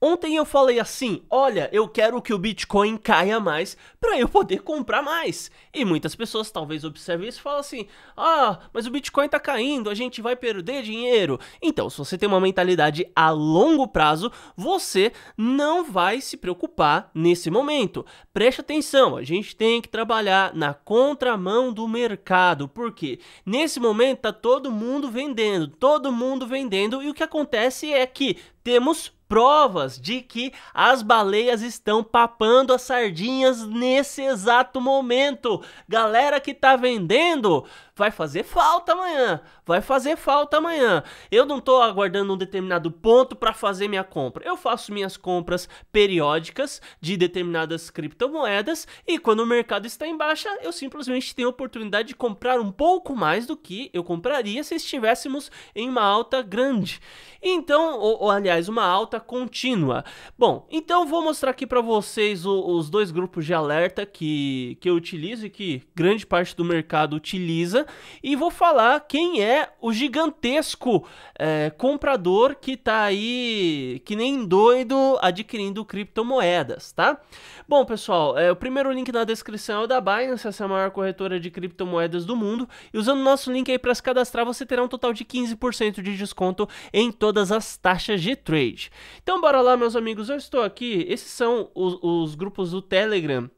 Ontem eu falei assim: olha, eu quero que o Bitcoin caia mais para eu poder comprar mais. E muitas pessoas talvez observem isso e falam assim: ah, mas o Bitcoin está caindo, a gente vai perder dinheiro. Então, se você tem uma mentalidade a longo prazo, você não vai se preocupar nesse momento. Preste atenção, a gente tem que trabalhar na contramão do mercado, porque nesse momento tá todo mundo vendendo, todo mundo vendendo, e o que acontece é que temos provas de que as baleias estão papando as sardinhas nesse exato momento. Galera que tá vendendo, vai fazer falta amanhã. Vai fazer falta amanhã. Eu não tô aguardando um determinado ponto para fazer minha compra. Eu faço minhas compras periódicas de determinadas criptomoedas e quando o mercado está em baixa, eu simplesmente tenho a oportunidade de comprar um pouco mais do que eu compraria se estivéssemos em uma alta grande. Então, ou, ou aliás, mais uma alta contínua. Bom, então vou mostrar aqui para vocês o, os dois grupos de alerta que, que eu utilizo e que grande parte do mercado utiliza e vou falar quem é o gigantesco é, comprador que tá aí que nem doido adquirindo criptomoedas, tá? Bom, pessoal, é, o primeiro link na descrição é o da Binance, essa é a maior corretora de criptomoedas do mundo, e usando o nosso link aí para se cadastrar, você terá um total de 15% de desconto em todas as taxas de trade. Então bora lá, meus amigos, eu estou aqui. Esses são os, os grupos do Telegram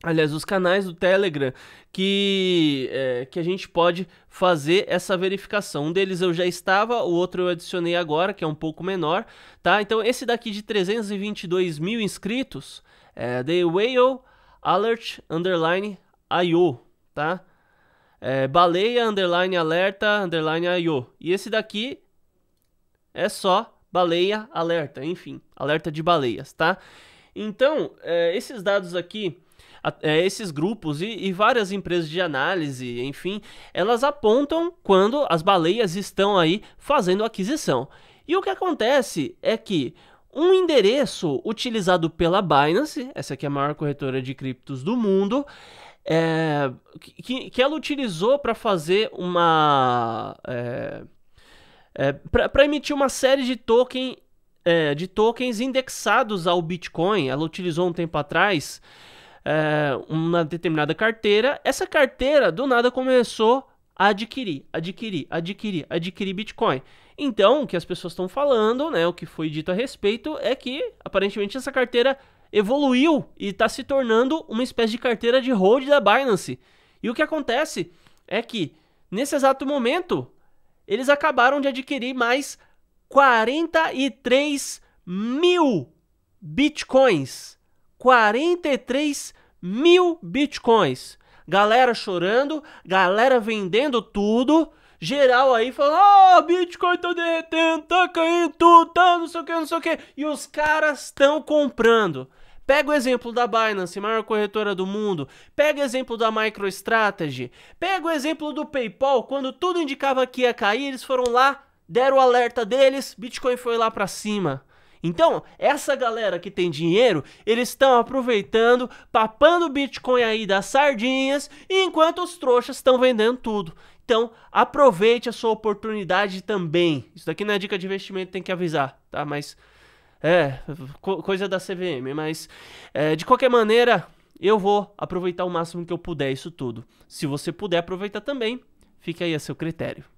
aliás, os canais do Telegram que, é, que a gente pode fazer essa verificação. Um deles eu já estava, o outro eu adicionei agora, que é um pouco menor, tá? Então esse daqui de 322 mil inscritos é The Whale Alert Underline IO, tá? É, baleia Underline Alerta Underline IO. E esse daqui é só baleia, alerta, enfim, alerta de baleias, tá? Então, é, esses dados aqui, é, esses grupos e, e, várias empresas de análise, enfim, elas apontam quando as baleias estão aí fazendo aquisição. E o que acontece é que um endereço utilizado pela Binance, essa aqui é a maior corretora de criptos do mundo, é, que, que ela utilizou para fazer uma. É, é, para emitir uma série de, token, é, de tokens indexados ao Bitcoin. Ela utilizou um tempo atrás é, uma determinada carteira. Essa carteira do nada começou a adquirir, adquirir, adquirir, adquirir Bitcoin. Então, o que as pessoas estão falando, né, o que foi dito a respeito, é que aparentemente essa carteira evoluiu e está se tornando uma espécie de carteira de hold da Binance. E o que acontece é que, nesse exato momento, eles acabaram de adquirir mais 43 mil bitcoins. 43 mil bitcoins. Galera chorando, galera vendendo tudo. Geral aí falando, ah, oh, Bitcoin tá derretendo, tá caindo tudo, tá não sei o que, não sei o que. E os caras estão comprando. Pega o exemplo da Binance, maior corretora do mundo. Pega o exemplo da MicroStrategy. Pega o exemplo do PayPal, quando tudo indicava que ia cair, eles foram lá, deram o alerta deles, Bitcoin foi lá para cima. Então, essa galera que tem dinheiro, eles estão aproveitando, papando Bitcoin aí das sardinhas, enquanto os trouxas estão vendendo tudo. Então, aproveite a sua oportunidade também. Isso daqui não é dica de investimento, tem que avisar, tá? Mas é, co coisa da CVM, mas é, de qualquer maneira, eu vou aproveitar o máximo que eu puder isso tudo. Se você puder aproveitar também, fica aí a seu critério.